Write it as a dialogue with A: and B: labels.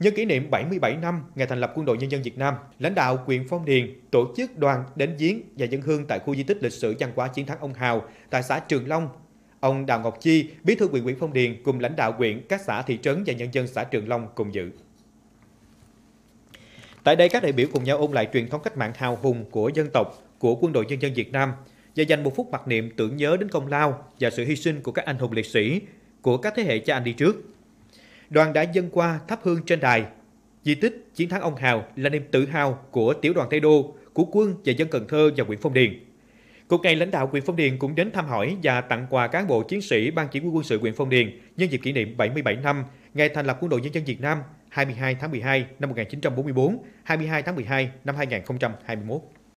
A: Nhân kỷ niệm 77 năm ngày thành lập Quân đội Nhân dân Việt Nam, lãnh đạo quyền Phong Điền tổ chức đoàn đến viếng và dân hương tại khu di tích lịch sử văn hóa chiến thắng ông Hào tại xã Trường Long. Ông Đào Ngọc Chi, bí thư quyền huyện Phong Điền cùng lãnh đạo huyện, các xã thị trấn và nhân dân xã Trường Long cùng dự. Tại đây, các đại biểu cùng nhau ôn lại truyền thống cách mạng hào hùng của dân tộc, của quân đội nhân dân Việt Nam và dành một phút mặc niệm tưởng nhớ đến công lao và sự hy sinh của các anh hùng liệt sĩ, của các thế hệ cha anh đi trước – đoàn đã dân qua thắp hương trên đài. Di tích chiến thắng ông Hào là niềm tự hào của tiểu đoàn Tây Đô, của quân và dân Cần Thơ và huyện Phong Điền. Cuộc ngày lãnh đạo huyện Phong Điền cũng đến thăm hỏi và tặng quà cán bộ chiến sĩ ban chỉ huy quân sự huyện Phong Điền nhân dịp kỷ niệm 77 năm ngày thành lập Quân đội nhân dân Việt Nam 22 tháng 12 năm 1944, 22 tháng 12 năm 2021.